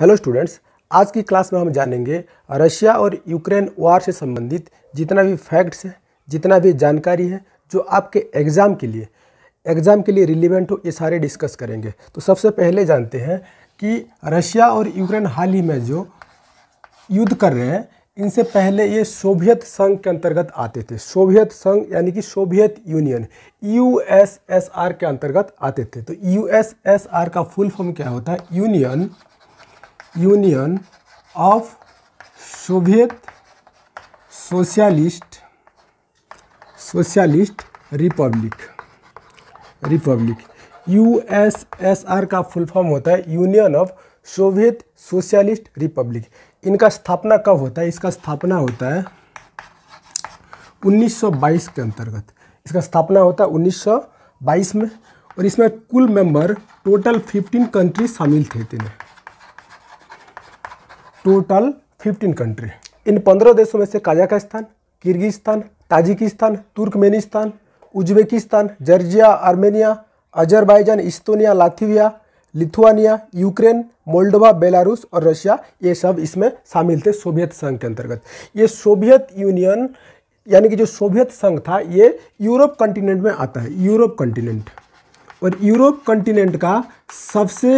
hello students आज की class में हम जानेंगे रशिया और यूक्रेन वार से संबंधित जितना भी फैक्ट्स है जितना भी जानकारी है जो आपके एग्ज़ाम के लिए एग्ज़ाम के लिए रिलीवेंट हो ये सारे डिस्कस करेंगे तो सबसे पहले जानते हैं कि रशिया और यूक्रेन हाल ही में जो युद्ध कर रहे हैं इनसे पहले ये सोवियत संघ के अंतर्गत आते थे सोवियत संघ यानी कि सोवियत यूनियन यूएसएसआर के अंतर्गत आते थे तो यूएसएसआर का फुल फॉर्म क्या होता है union union of Soviet socialist socialist republic republic USSR का फुल फॉर्म होता है union of Soviet socialist republic इनका स्थापना कब होता है इसका स्थापना होता है 1922 के अंतर्गत इसका स्थापना होता है 1922 में और इसमें कुल मेंबर टोटल 15 कंट्री शामिल थे तीनों टोटल फिफ्टीन कंट्री इन पंद्रह देशों में से Kazakhstan Kyrgyzstan Tajikistan Turkmenistan Uzbekistan Georgia Armenia Azerbaijan Estonia Latvia Lithuania Ukraine Moldova Belarus और रशिया ये सब इसमें शामिल थे सोवियत संघ के अंतर्गत ये सोवियत यूनियन यानी कि जो सोवियत संघ था ये यूरोप कंटिनेंट में आता है यूरोप कंटिनेंट और यूरोप कंटिनेंट का सबसे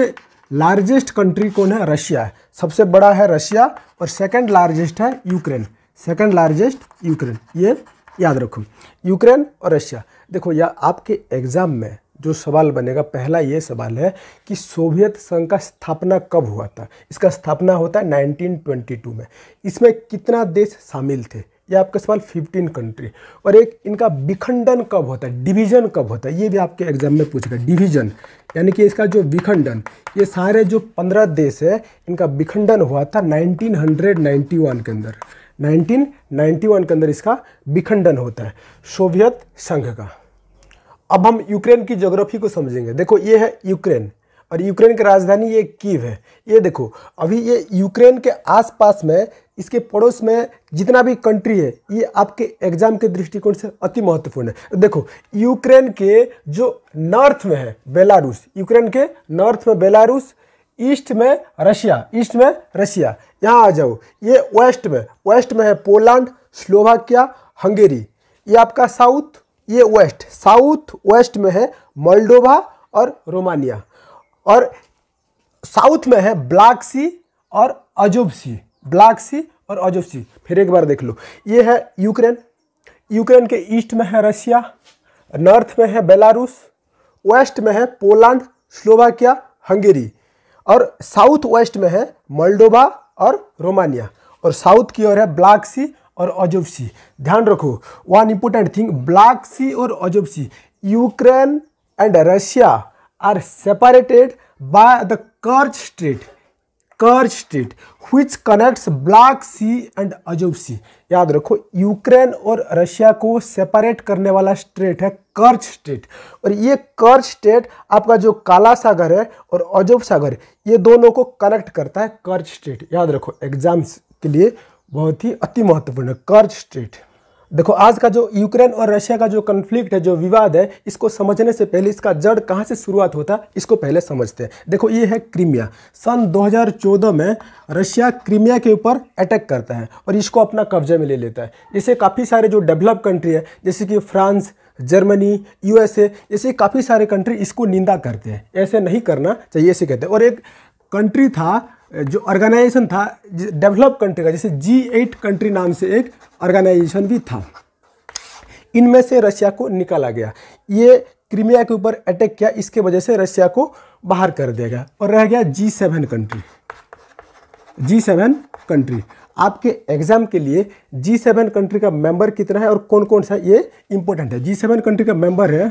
लार्जेस्ट कंट्री कौन है रशिया है सबसे बड़ा है रशिया और सेकंड लार्जेस्ट है यूक्रेन सेकंड लार्जेस्ट यूक्रेन ये याद रखो यूक्रेन और रशिया देखो या आपके एग्ज़ाम में जो सवाल बनेगा पहला ये सवाल है कि सोवियत संघ का स्थापना कब हुआ था इसका स्थापना होता है 1922 में इसमें कितना देश शामिल थे ये आपके सवाल 15 कंट्री और एक इनका विखंडन कब होता है डिवीजन कब होता है ये भी आपके एग्जाम में पूछेगा डिवीजन यानी कि इसका जो विखंडन ये सारे जो 15 देश है इनका विखंडन हुआ था 1991 के अंदर 1991 के अंदर इसका विखंडन होता है सोवियत संघ का अब हम यूक्रेन की जोग्राफी को समझेंगे देखो ये है यूक्रेन और यूक्रेन की राजधानी ये कीव है ये देखो अभी ये यूक्रेन के आसपास में इसके पड़ोस में जितना भी कंट्री है ये आपके एग्जाम के दृष्टिकोण से अति महत्वपूर्ण है देखो यूक्रेन के जो नॉर्थ में है बेलारूस यूक्रेन के नॉर्थ में बेलारूस ईस्ट में रशिया ईस्ट में रशिया यहाँ आ जाओ ये वेस्ट में वेस्ट में है पोलैंड स्लोवाकिया हंगेरी ये आपका साउथ ये वेस्ट साउथ वेस्ट में है मोल्डोवा और रोमानिया और साउथ में है ब्लैक सी और अजोब सी ब्लैक सी और अजब सी फिर एक बार देख लो ये है यूक्रेन यूक्रेन के ईस्ट में है रशिया नॉर्थ में है बेलारूस वेस्ट में है पोलैंड स्लोवाकिया हंगेरी और साउथ वेस्ट में है मल्डोबा और रोमानिया और साउथ की ओर है ब्लैक सी और अजब सी ध्यान रखो one important thing black sea और Azov sea Ukraine and Russia are separated by the Kerch strait Kerch strait which connects black sea and Azov sea याद रखो Ukraine और Russia को separate करने वाला स्ट्रेट है कर्च स्टेट और ये कर्च स्टेट आपका जो काला सागर है और अजब सागर ये दोनों को कनेक्ट करता है कर्च स्टेट याद रखो एग्जाम्स के लिए बहुत ही अति महत्वपूर्ण कर्च स्टेट देखो आज का जो यूक्रेन और रशिया का जो कन्फ्लिक्ट है जो विवाद है इसको समझने से पहले इसका जड़ कहाँ से शुरुआत होता है इसको पहले समझते हैं देखो ये है क्रीमिया सन 2014 में रशिया क्रीमिया के ऊपर अटैक करता है और इसको अपना कब्जे में ले लेता है जैसे काफ़ी सारे जो डेवलप कंट्री है जैसे कि फ्रांस जर्मनी यूएसए जैसे काफ़ी सारे कंट्री इसको निंदा करते हैं ऐसे नहीं करना चाहिए ऐसे कहते हैं और एक कंट्री था जो ऑर्गेनाइजेशन था डेवलप कंट्री का जैसे जी एट कंट्री नाम से एक ऑर्गेनाइजेशन भी था इनमें से रशिया को निकाला गया ये क्रीमिया के ऊपर अटैक किया इसके वजह से रशिया को बाहर कर दिया गया और रह गया G seven country G seven country आपके एग्जाम के लिए जी सेवन कंट्री का मेंबर कितना है और कौन कौन सा ये इंपॉर्टेंट है जी सेवन कंट्री का मेंबर है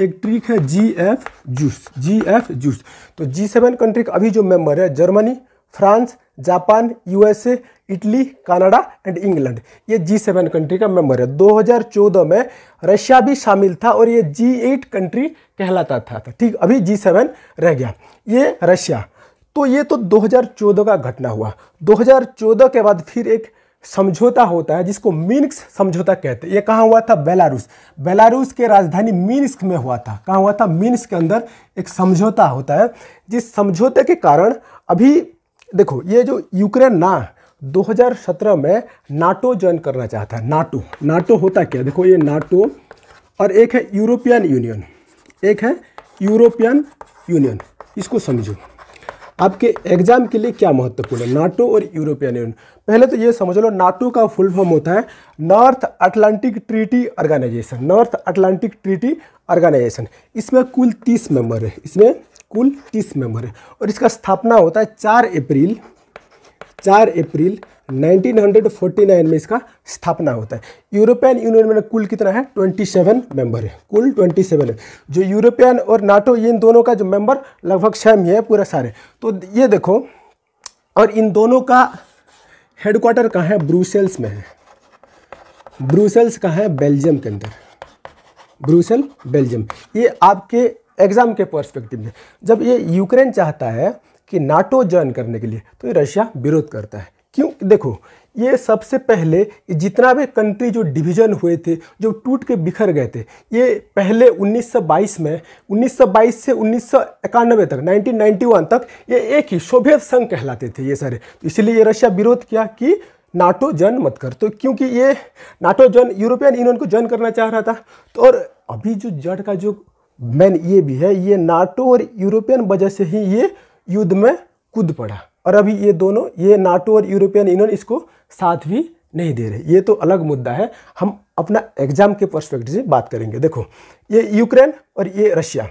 एक ट्रिक है G F juice G F juice तो जी सेवन कंट्री का अभी जो मेंबर है Germany France Japan USA Italy Canada and England ये जी सेवन कंट्री का मेंबर है 2014 में रशिया भी शामिल था और ये जी एट कंट्री कहलाता था तो ठीक अभी जी सेवन रह गया ये रशिया तो ये तो 2014 का घटना हुआ 2014 के बाद फिर एक समझौता होता है जिसको मिन्स्क समझौता कहते हैं ये कहाँ हुआ था बेलारूस बेलारूस के राजधानी मिन्स्क में हुआ था कहाँ हुआ था मिन्स्क के अंदर एक समझौता होता है जिस समझौते के कारण अभी देखो ये जो यूक्रेन ना 2017 में नाटो ज्वाइन करना चाहता है नाटो नाटो होता क्या देखो ये नाटो और एक है यूरोपियन यूनियन एक है यूरोपियन यूनियन इसको समझो आपके एग्जाम के लिए क्या महत्वपूर्ण है नाटो और यूरोपियन यूनियन पहले तो ये समझ लो नाटो का फुल फॉर्म होता है North Atlantic Treaty Organization North Atlantic Treaty Organization इसमें कुल तीस मेंबर है इसमें कुल तीस मेंबर है और इसका स्थापना होता है चार अप्रैल चार अप्रैल 1949 में इसका स्थापना होता है यूरोपियन यूनियन में कुल कितना है 27 मेंबर है कुल 27 है जो यूरोपियन और नाटो इन दोनों का जो मेंबर लगभग सेम ही है पूरा सारे तो ये देखो और इन दोनों का हेडक्वार्टर कहाँ है ब्रूसेल्स में है ब्रूसेल्स कहाँ है बेल्जियम के अंदर ब्रूसेल बेल्जियम ये आपके एग्ज़ाम के पर्सपेक्टिव में जब ये यूक्रेन चाहता है कि नाटो ज्वाइन करने के लिए तो ये रशिया विरोध करता है क्यों देखो ये सबसे पहले जितना भी कंट्री जो डिवीज़न हुए थे जो टूट के बिखर गए थे ये पहले 1922 में 1922 से उन्नीस तक 1991 तक ये एक ही सोवियत संघ कहलाते थे ये सारे तो इसलिए ये रशिया विरोध किया कि नाटो ज्वाइन मत कर तो क्योंकि ये नाटो ज्वाइन यूरोपियन यूनियन को ज्वाइन करना चाह रहा था तो और अभी जो जड़ का जो मैन ये भी है ये नाटो और यूरोपियन वजह से ही ये युद्ध में कूद पड़ा और अभी ये दोनों ये नाटो और यूरोपियन यूनियन इसको साथ भी नहीं दे रहे ये तो अलग मुद्दा है हम अपना एग्जाम के पर्सपेक्टिव से बात करेंगे देखो ये यूक्रेन और ये रशिया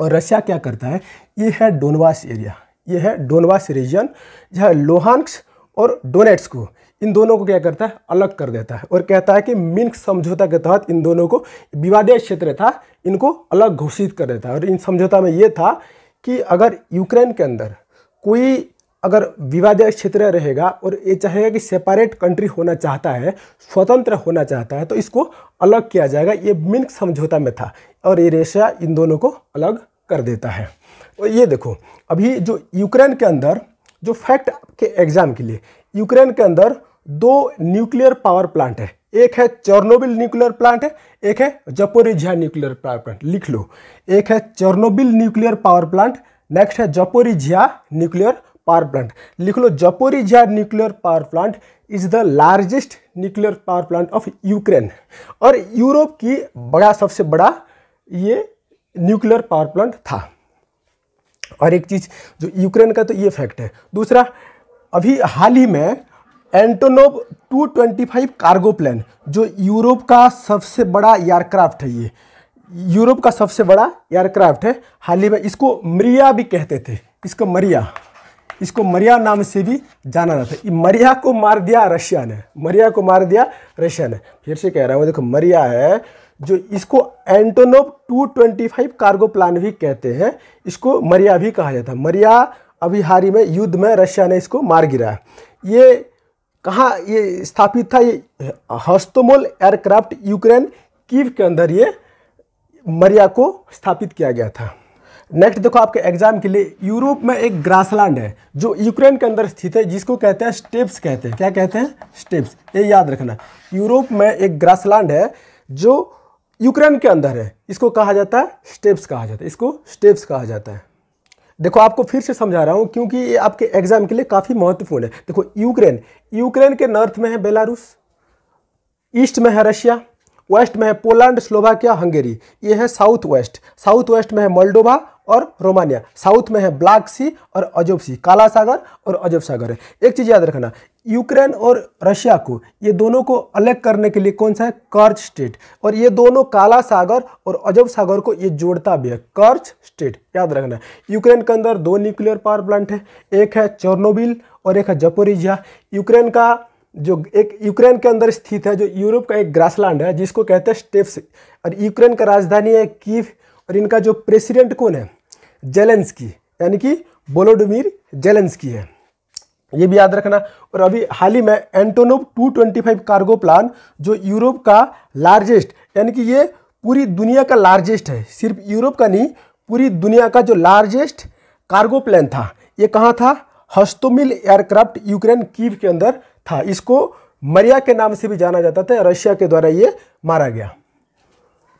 और रशिया क्या करता है ये है डोनवास एरिया ये है डोनवास रीजन जहाँ लोहानक्स और डोनेट्स को इन दोनों को क्या करता है अलग कर देता है और कहता है कि मिन्क समझौता के तहत इन दोनों को विवादीय क्षेत्र था इनको अलग घोषित कर देता है और इन समझौता में ये था कि अगर यूक्रेन के अंदर कोई अगर विवादीय क्षेत्र रहेगा और ये चाहेगा कि सेपरेट कंट्री होना चाहता है स्वतंत्र होना चाहता है तो इसको अलग किया जाएगा ये मिन्क समझौता में था और ये रशिया इन दोनों को अलग कर देता है और ये देखो अभी जो यूक्रेन के अंदर जो फैक्ट आपके एग्जाम के लिए यूक्रेन के अंदर दो न्यूक्लियर पावर प्लांट है एक है चर्नोबिल न्यूक्लियर प्लांट है एक है जपोरिजिया न्यूक्लियर पावर प्लांट लिख लो एक है Chernobyl nuclear power plant next है जपोरिझिया न्यूक्लियर पावर प्लांट लिख लो Zaporizhzhia nuclear power plant is the largest nuclear power plant of Ukraine और यूरोप की बड़ा सबसे बड़ा ये न्यूक्लियर पावर प्लांट था और एक चीज़ जो यूक्रेन का तो ये फैक्ट है दूसरा अभी हाल ही में एंटोनोव 225 कार्गो प्लेन जो यूरोप का सबसे बड़ा एयरक्राफ्ट है ये यूरोप का सबसे बड़ा एयरक्राफ्ट है हाल ही में इसको मरिया भी कहते थे इसको मरिया इसको मरिया नाम से भी जाना जाता है मरिया को मार दिया रशिया ने मरिया को मार दिया रशिया ने फिर से कह रहा हूँ देखो मरिया है जो इसको एंटोनोव 225 कार्गो प्लान भी कहते हैं इसको मरिया भी कहा जाता है मरिया अभिहारी में युद्ध में रशिया ने इसको मार गिरा ये कहाँ ये स्थापित था ये हस्तोमोल एयरक्राफ्ट यूक्रेन कीव के अंदर ये मरिया को स्थापित किया गया था नेक्स्ट देखो आपके एग्जाम के लिए यूरोप में एक ग्रासलैंड है जो यूक्रेन के अंदर स्थित है जिसको कहते हैं स्टेप्स कहते हैं क्या कहते हैं स्टेप्स ये याद रखना यूरोप में एक ग्रासलैंड है जो यूक्रेन के अंदर है इसको कहा जाता है स्टेप्स कहा जाता है इसको स्टेप्स कहा जाता है देखो आपको फिर से समझा रहा हूँ क्योंकि ये आपके एग्जाम के लिए काफ़ी महत्वपूर्ण है देखो यूक्रेन यूक्रेन के नॉर्थ में है बेलारूस ईस्ट में है रशिया वेस्ट में है पोलैंड स्लोवाकिया हंगेरी ये है साउथ वेस्ट साउथ वेस्ट में है मोल्डोवा और रोमानिया साउथ में है ब्लैक सी और अजब सी काला सागर और अजब सागर है एक चीज़ याद रखना यूक्रेन और रशिया को ये दोनों को अलग करने के लिए कौन सा है कर्च स्टेट और ये दोनों काला सागर और अजब सागर को ये जोड़ता भी है कर्च स्टेट याद रखना यूक्रेन के अंदर दो न्यूक्लियर पावर प्लांट है एक है चोर्नोबिल और एक है जपोरिजिया यूक्रेन का जो एक यूक्रेन के अंदर स्थित है जो यूरोप का एक ग्रासलैंड है जिसको कहते हैं स्टेप्स और यूक्रेन का राजधानी है कीव और इनका जो प्रेसिडेंट कौन है जेलेंस की यानी कि बोलोडोमिर की है ये भी याद रखना और अभी हाल ही में एंटोनोव 225 कार्गो प्लान जो यूरोप का लार्जेस्ट यानी कि ये पूरी दुनिया का लार्जेस्ट है सिर्फ यूरोप का नहीं पूरी दुनिया का जो लार्जेस्ट कार्गो प्लान था ये कहाँ था हस्तोमिल एयरक्राफ्ट यूक्रेन कीव के अंदर था इसको मरिया के नाम से भी जाना जाता था रशिया के द्वारा ये मारा गया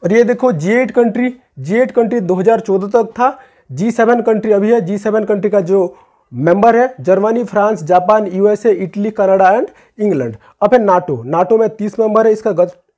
और ये देखो G eight country G eight country 2014 तक था जी सेवन कंट्री अभी है जी सेवन कंट्री का जो मेंबर है Germany France Japan USA Italy Canada and England अब है नाटो नाटो में तीस मेंबर है इसका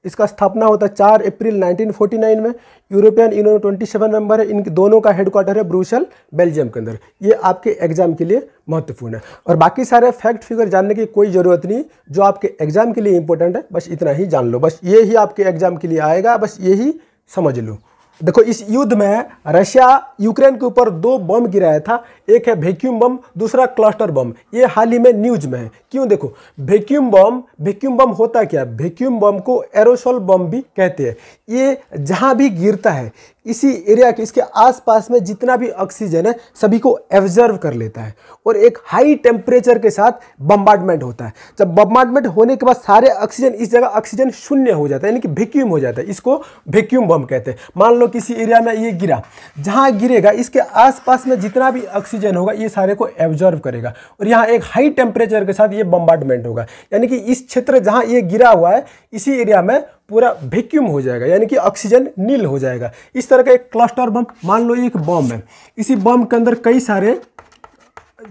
इसका स्थापना होता है चार अप्रैल 1949 में European Union twenty seven member है इन दोनों का हेडक्वार्टर है ब्रूसल बेल्जियम के अंदर ये आपके एग्जाम के लिए महत्वपूर्ण है और बाकी सारे फैक्ट फिगर जानने की कोई ज़रूरत नहीं जो आपके एग्जाम के लिए इंपॉर्टेंट है बस इतना ही जान लो बस ये ही आपके एग्जाम के लिए आएगा बस यही समझ लो देखो इस युद्ध में रशिया यूक्रेन के ऊपर दो बम गिराया था एक है वैक्यूम बम दूसरा क्लस्टर बम ये हाल ही में न्यूज में है क्यों देखो वैक्यूम बम वैक्यूम बम होता क्या वैक्यूम बम को एरोसोल बम भी कहते हैं ये जहाँ भी गिरता है इसी एरिया के इसके आसपास में जितना भी ऑक्सीजन है सभी को एब्जर्व कर लेता है और एक हाई टेम्परेचर के साथ बम्बार्डमेंट होता है जब बम्बार्डमेंट होने के बाद सारे ऑक्सीजन इस जगह ऑक्सीजन शून्य हो जाता है यानी कि वैक्यूम हो जाता है इसको वैक्यूम बम कहते हैं मान लो लो किसी एरिया में ये गिरा जहाँ गिरेगा इसके आसपास में जितना भी ऑक्सीजन होगा ये सारे को एब्जॉर्व करेगा और यहाँ एक हाई टेम्परेचर के साथ ये बम्बार्टमेंट होगा यानी कि इस क्षेत्र जहाँ ये गिरा हुआ है इसी एरिया में पूरा वैक्यूम हो जाएगा यानी कि ऑक्सीजन नील हो जाएगा इस तरह का एक क्लस्टर बम मान लो एक बम है इसी बम के अंदर कई सारे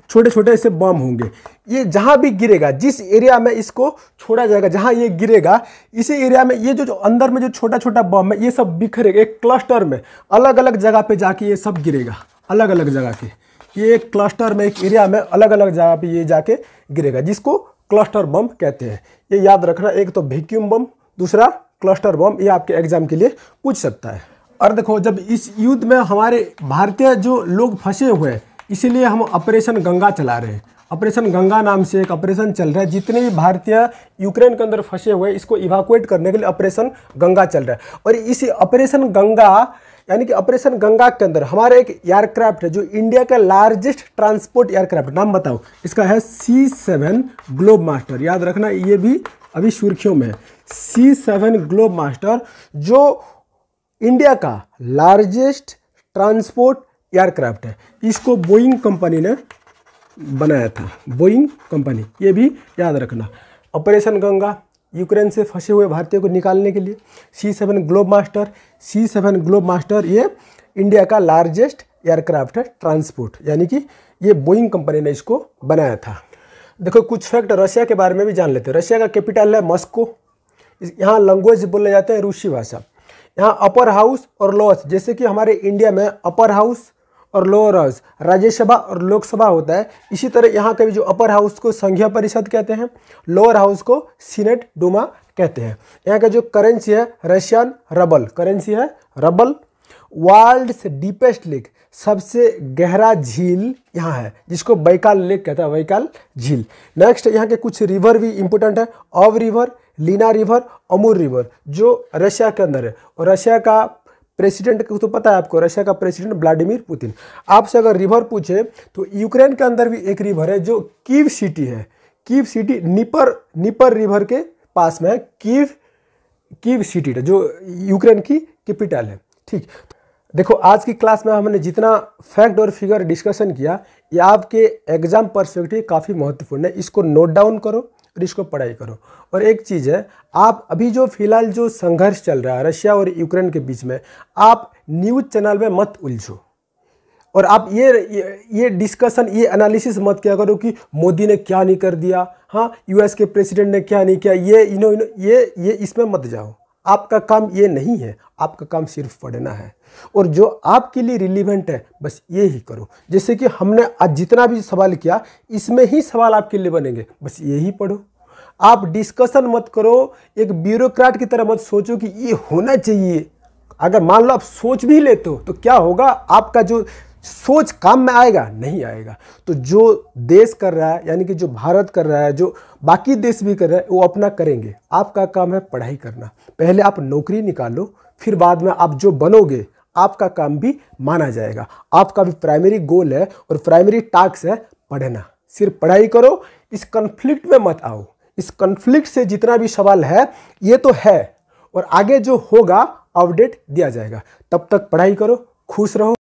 छोटे छोटे ऐसे बम होंगे ये जहाँ भी गिरेगा जिस एरिया में इसको छोड़ा जाएगा जहाँ ये गिरेगा इसी एरिया में ये जो जो अंदर में जो छोटा छोटा बम है ये सब बिखरेगा एक क्लस्टर में अलग अलग जगह पे जाके ये सब गिरेगा अलग अलग जगह के ये एक क्लस्टर में एक एरिया में अलग अलग जगह पे ये जाके गिरेगा जिसको क्लस्टर बम कहते हैं ये याद रखना एक तो वैक्यूम बम दूसरा क्लस्टर बम ये आपके एग्जाम के लिए पूछ सकता है और देखो जब इस युद्ध में हमारे भारतीय जो लोग फंसे हुए हैं इसीलिए हम ऑपरेशन गंगा चला रहे हैं ऑपरेशन गंगा नाम से एक ऑपरेशन चल रहा है जितने भी भारतीय यूक्रेन के अंदर फंसे हुए इसको इवाकुएट करने के लिए ऑपरेशन गंगा चल रहा है और इस ऑपरेशन गंगा यानी कि ऑपरेशन गंगा के अंदर हमारा एक एयरक्राफ्ट है जो इंडिया का लार्जेस्ट ट्रांसपोर्ट एयरक्राफ्ट नाम बताओ इसका है सी सेवन ग्लोब मास्टर याद रखना ये भी अभी सुर्खियों में सी सेवन ग्लोब मास्टर जो इंडिया का लार्जेस्ट ट्रांसपोर्ट एयरक्राफ्ट है इसको बोइंग कंपनी ने बनाया था बोइंग कंपनी ये भी याद रखना ऑपरेशन गंगा यूक्रेन से फंसे हुए भारतीयों को निकालने के लिए C seven globe master C seven globe master ये इंडिया का लार्जेस्ट एयरक्राफ्ट है ट्रांसपोर्ट यानी कि ये बोइंग कंपनी ने इसको बनाया था देखो कुछ फैक्ट रशिया के बारे में भी जान लेते हैं रशिया का कैपिटल है मॉस्को यहाँ लैंग्वेज बोले जाते हैं रूसी भाषा यहाँ अपर हाउस और लोअर जैसे कि हमारे इंडिया में अपर हाउस और लोअर हाउस राज्यसभा और लोकसभा होता है इसी तरह यहाँ का भी जो अपर हाउस को संघीय परिषद कहते हैं लोअर हाउस को सीनेट डुमा कहते हैं यहाँ का जो करेंसी है रशियन रबल करेंसी है रबल वर्ल्ड डीपेस्ट लेक सबसे गहरा झील यहाँ है जिसको बैकाल लेक कहता है बैकाल झील नेक्स्ट यहाँ के कुछ रिवर भी इंपोर्टेंट है Ob river Lena river Amur river जो रशिया के अंदर है और रशिया का प्रेसिडेंट को तो पता है आपको रशिया का प्रेसिडेंट व्लाडिमिर पुतिन आपसे अगर रिवर पूछे तो यूक्रेन के अंदर भी एक रिवर है जो कीव सिटी है Kyiv city Dnieper Dnieper river के पास में है कीव कीव सिटी जो यूक्रेन की कैपिटल है ठीक देखो आज की क्लास में हमने जितना फैक्ट और फिगर डिस्कशन किया ये आपके एग्जाम परस्पेक्टिव काफ़ी महत्वपूर्ण है इसको नोट डाउन करो और इसको पढ़ाई करो और एक चीज़ है आप अभी जो फिलहाल जो संघर्ष चल रहा है रशिया और यूक्रेन के बीच में आप न्यूज़ चैनल में मत उलझो और आप ये ये डिस्कशन ये एनालिसिस मत किया करो कि मोदी ने क्या नहीं कर दिया हाँ यूएस के प्रेसिडेंट ने क्या नहीं किया ये इनो इनो ये ये इसमें मत जाओ आपका काम ये नहीं है आपका काम सिर्फ पढ़ना है और जो आपके लिए रिलीवेंट है बस ये ही करो जैसे कि हमने आज जितना भी सवाल किया इसमें ही सवाल आपके लिए बनेंगे बस यही पढ़ो आप डिस्कशन मत करो एक ब्यूरोक्रेट की तरह मत सोचो कि ये होना चाहिए अगर मान लो आप सोच भी लेते हो तो क्या होगा आपका जो सोच काम में आएगा नहीं आएगा तो जो देश कर रहा है यानी कि जो भारत कर रहा है जो बाकी देश भी कर रहा है वो अपना करेंगे आपका काम है पढ़ाई करना पहले आप नौकरी निकालो फिर बाद में आप जो बनोगे आपका काम भी माना जाएगा आपका भी प्राइमरी गोल है और प्राइमरी टास्क है पढ़ना सिर्फ पढ़ाई करो इस कन्फ्लिक्ट में मत आओ इस कन्फ्लिक्ट से जितना भी सवाल है ये तो है और आगे जो होगा अपडेट दिया जाएगा तब तक पढ़ाई करो खुश रहो